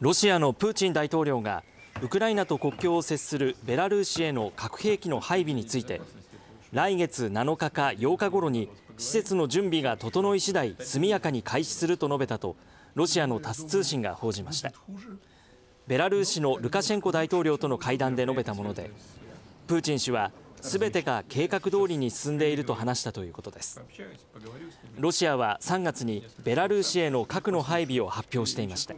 ロシアのプーチン大統領がウクライナと国境を接するベラルーシへの核兵器の配備について来月7日か8日頃に施設の準備が整い次第速やかに開始すると述べたとロシアのタス通信が報じましたベラルーシのルカシェンコ大統領との会談で述べたものでプーチン氏はすべてが計画通りに進んでいると話したということですロシアは3月にベラルーシへの核の配備を発表していました